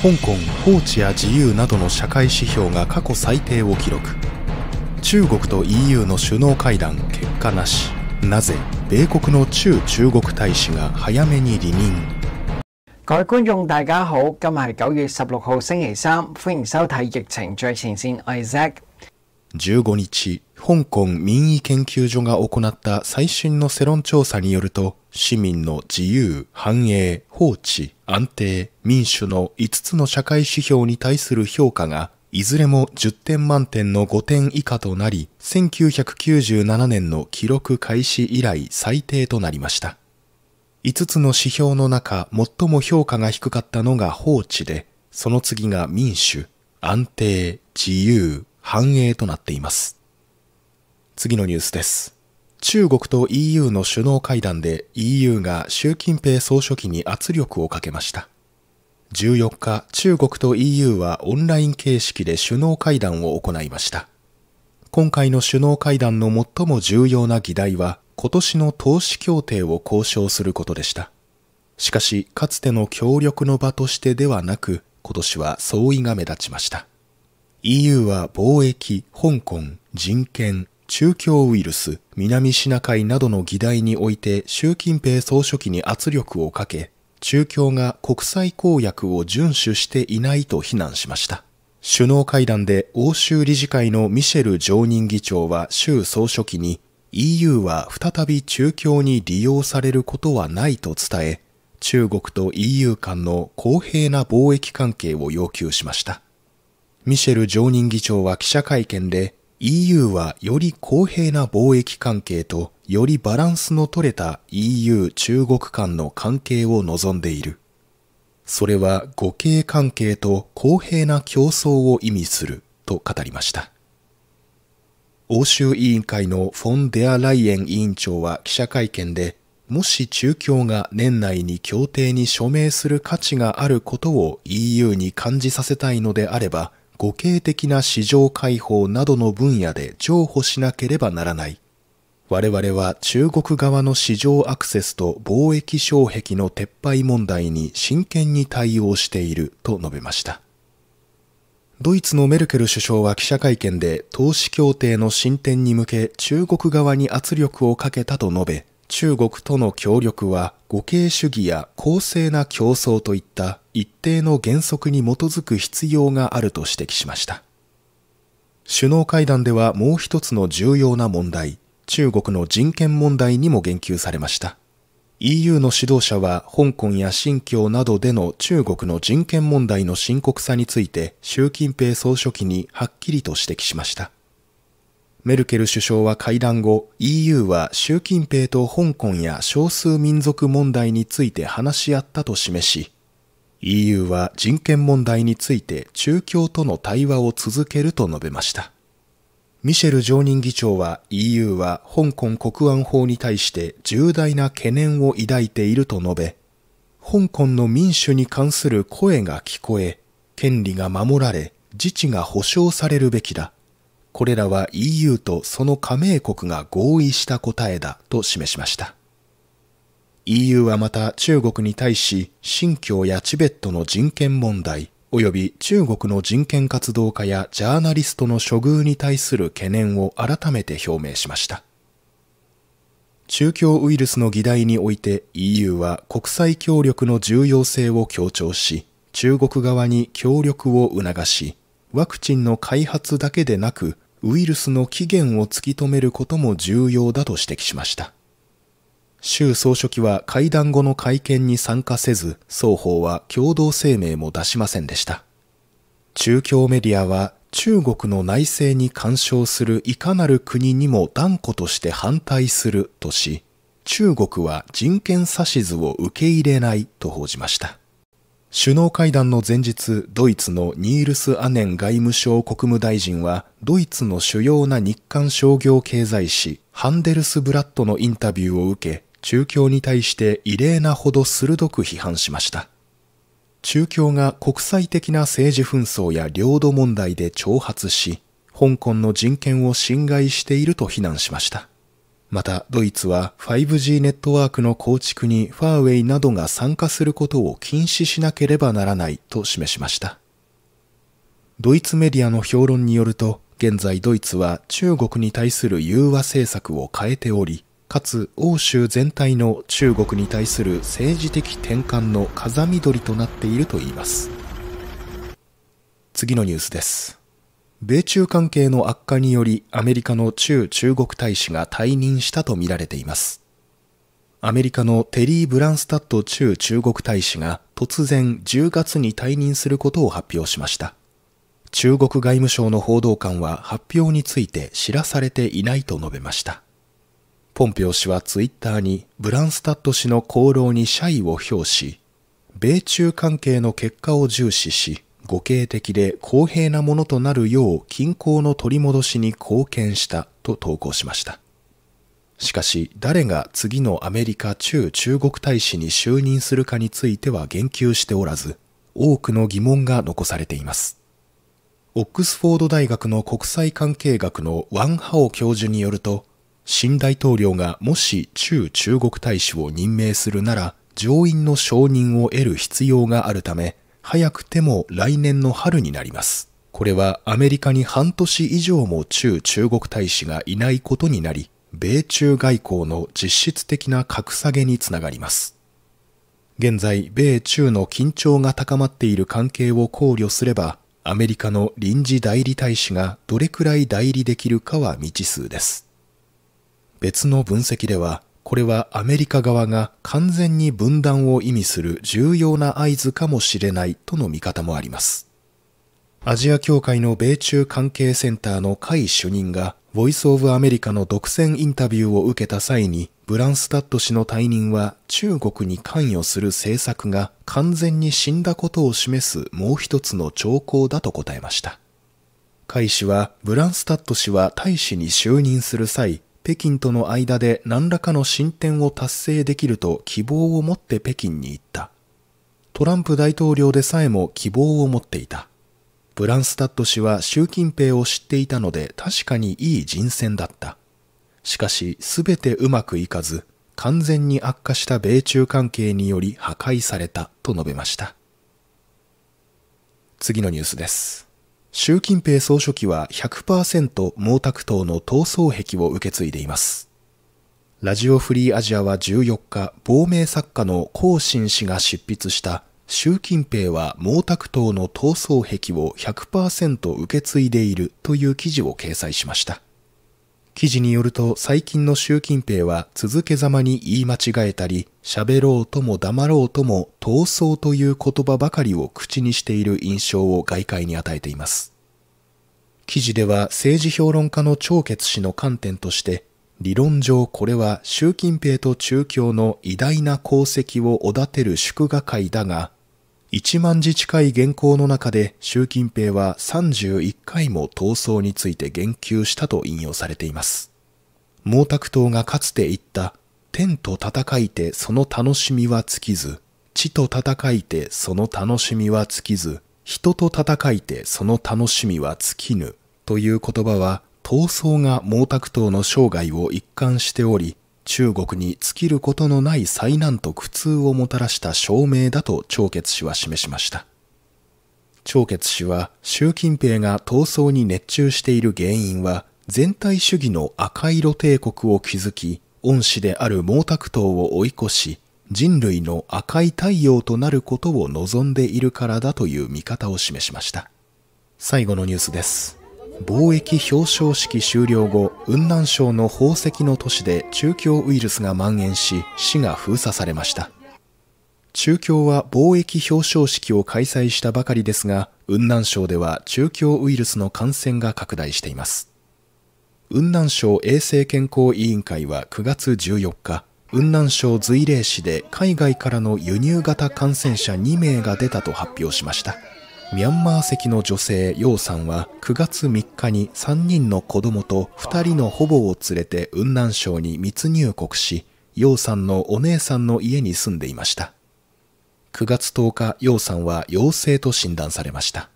香港法治や自由などの社会指標が過去最低を記録中国と EU の首脳会談結果なしなぜ米国の駐中国大使が早めに離任各位觀眾大家好，今日係9月16號星期三，歡迎收睇疫情最前線，我係 z a c 15日、香港民意研究所が行った最新の世論調査によると、市民の自由、繁栄、放置、安定、民主の5つの社会指標に対する評価が、いずれも10点満点の5点以下となり、1997年の記録開始以来最低となりました。5つの指標の中、最も評価が低かったのが放置で、その次が民主、安定、自由、繁栄となっています。次のニュースです。中国と EU の首脳会談で EU が習近平総書記に圧力をかけました。14日、中国と EU はオンライン形式で首脳会談を行いました。今回の首脳会談の最も重要な議題は、今年の投資協定を交渉することでした。しかし、かつての協力の場としてではなく、今年は相違が目立ちました。EU は貿易、香港、人権、中共ウイルス、南シナ海などの議題において習近平総書記に圧力をかけ、中共が国際公約を遵守していないと非難しました。首脳会談で欧州理事会のミシェル常任議長は習総書記に EU は再び中共に利用されることはないと伝え、中国と EU 間の公平な貿易関係を要求しました。ミシェル常任議長は記者会見で EU はより公平な貿易関係とよりバランスの取れた EU 中国間の関係を望んでいる。それは互恵関係と公平な競争を意味すると語りました。欧州委員会のフォン・デア・ライエン委員長は記者会見で、もし中共が年内に協定に署名する価値があることを EU に感じさせたいのであれば、互恵的な市場開放などの分野で譲歩しなければならない。我々は中国側の市場アクセスと貿易障壁の撤廃問題に真剣に対応していると述べました。ドイツのメルケル首相は記者会見で投資協定の進展に向け中国側に圧力をかけたと述べ、中国との協力は互恵主義や公正な競争といった一定の原則に基づく必要があると指摘しました首脳会談ではもう一つの重要な問題中国の人権問題にも言及されました EU の指導者は香港や新疆などでの中国の人権問題の深刻さについて習近平総書記にはっきりと指摘しましたメルケル首相は会談後、EU は習近平と香港や少数民族問題について話し合ったと示し、EU は人権問題について中共との対話を続けると述べました。ミシェル常任議長は EU は香港国安法に対して重大な懸念を抱いていると述べ、香港の民主に関する声が聞こえ、権利が守られ、自治が保障されるべきだ。これらは EU とその加盟国が合意した答えだと示しました。EU はまた中国に対し、新疆やチベットの人権問題、及び中国の人権活動家やジャーナリストの処遇に対する懸念を改めて表明しました。中共ウイルスの議題において EU は国際協力の重要性を強調し、中国側に協力を促し、ワクチンの開発だけでなくウイルスの起源を突き止めることも重要だと指摘しました。習総書記は会談後の会見に参加せず、双方は共同声明も出しませんでした。中共メディアは中国の内政に干渉するいかなる国にも断固として反対するとし、中国は人権指図を受け入れないと報じました。首脳会談の前日、ドイツのニールス・アネン外務省国務大臣は、ドイツの主要な日韓商業経済誌、ハンデルス・ブラッドのインタビューを受け、中共に対して異例なほど鋭く批判しました。中共が国際的な政治紛争や領土問題で挑発し、香港の人権を侵害していると非難しました。また、ドイツは 5G ネットワークの構築にファーウェイなどが参加することを禁止しなければならないと示しました。ドイツメディアの評論によると、現在ドイツは中国に対する融和政策を変えており、かつ欧州全体の中国に対する政治的転換の風緑となっているといいます。次のニュースです。米中関係の悪化によりアメリカの駐中国大使が退任したとみられていますアメリカのテリー・ブランスタッド駐中国大使が突然10月に退任することを発表しました中国外務省の報道官は発表について知らされていないと述べましたポンペオ氏はツイッターにブランスタッド氏の功労に謝意を表し米中関係の結果を重視し互恵的で公平なものとなるよう均衡の取り戻しに貢献したと投稿しました。しかし、誰が次のアメリカ中中国大使に就任するかについては言及しておらず、多くの疑問が残されています。オックスフォード大学の国際関係学のワン・ハオ教授によると、新大統領がもし中中国大使を任命するなら、上院の承認を得る必要があるため、早くても来年の春になります。これはアメリカに半年以上も中中国大使がいないことになり、米中外交の実質的な格下げにつながります。現在、米中の緊張が高まっている関係を考慮すれば、アメリカの臨時代理大使がどれくらい代理できるかは未知数です。別の分析では、これはアメリカ側が完全に分断を意味する重要な合図かもしれないとの見方もあります。アジア協会の米中関係センターの会主任が、ボイス・オブ・アメリカの独占インタビューを受けた際に、ブランスタッド氏の退任は中国に関与する政策が完全に死んだことを示すもう一つの兆候だと答えました。海氏は、ブランスタッド氏は大使に就任する際、北京との間で何らかの進展を達成できると希望を持って北京に行った。トランプ大統領でさえも希望を持っていた。ブランスタッド氏は習近平を知っていたので確かにいい人選だった。しかし全てうまくいかず、完全に悪化した米中関係により破壊されたと述べました。次のニュースです。習近平総書記は100%毛沢東の闘争癖を受け継いでいます。ラジオフリーアジアは14日、亡命作家の江信氏が執筆した習近平は毛沢東の闘争癖を100%受け継いでいるという記事を掲載しました。記事によると最近の習近平は続けざまに言い間違えたり、喋ろうとも黙ろうとも闘争という言葉ばかりを口にしている印象を外界に与えています。記事では政治評論家の張傑氏の観点として、理論上これは習近平と中共の偉大な功績をおだてる祝賀会だが、1万字近い原稿の中で習近平は31回も闘争について言及したと引用されています。毛沢東がかつて言った天と戦いてその楽しみは尽きず、地と戦いてその楽しみは尽きず、人と戦いてその楽しみは尽きぬという言葉は闘争が毛沢東の生涯を一貫しており、中国に尽きることのない災難と苦痛をもたらした証明だと張傑氏は示しました張傑氏は習近平が闘争に熱中している原因は全体主義の赤色帝国を築き恩師である毛沢東を追い越し人類の赤い太陽となることを望んでいるからだという見方を示しました最後のニュースです貿易表彰式終了後雲南省の宝石の都市で中共ウイルスが蔓延し市が封鎖されました中共は貿易表彰式を開催したばかりですが雲南省では中共ウイルスの感染が拡大しています雲南省衛生健康委員会は9月14日雲南省随霊市で海外からの輸入型感染者2名が出たと発表しましたミャンマー籍の女性、ヨウさんは9月3日に3人の子供と2人の保母を連れて雲南省に密入国し、ヨウさんのお姉さんの家に住んでいました。9月10日、ヨウさんは陽性と診断されました。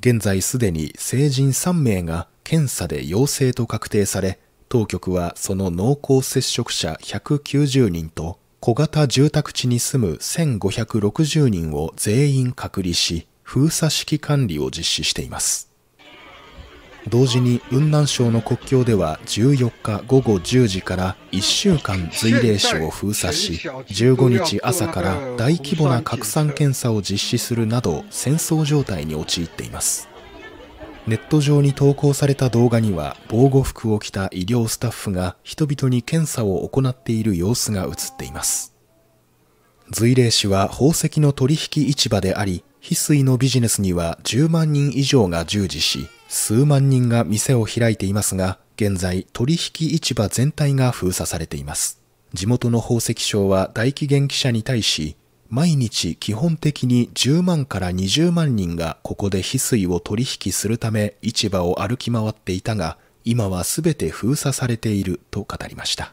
現在すでに成人3名が検査で陽性と確定され、当局はその濃厚接触者190人と小型住宅地に住む1560人を全員隔離し、封鎖式管理を実施しています同時に雲南省の国境では14日午後10時から1週間随霊市を封鎖し15日朝から大規模な拡散検査を実施するなど戦争状態に陥っていますネット上に投稿された動画には防護服を着た医療スタッフが人々に検査を行っている様子が映っています随霊市は宝石の取引市場であり翡翠のビジネスには10万人以上が従事し、数万人が店を開いていますが、現在取引市場全体が封鎖されています。地元の宝石商は大紀元記者に対し、毎日基本的に10万から20万人がここで翡翠を取引するため市場を歩き回っていたが、今は全て封鎖されていると語りました。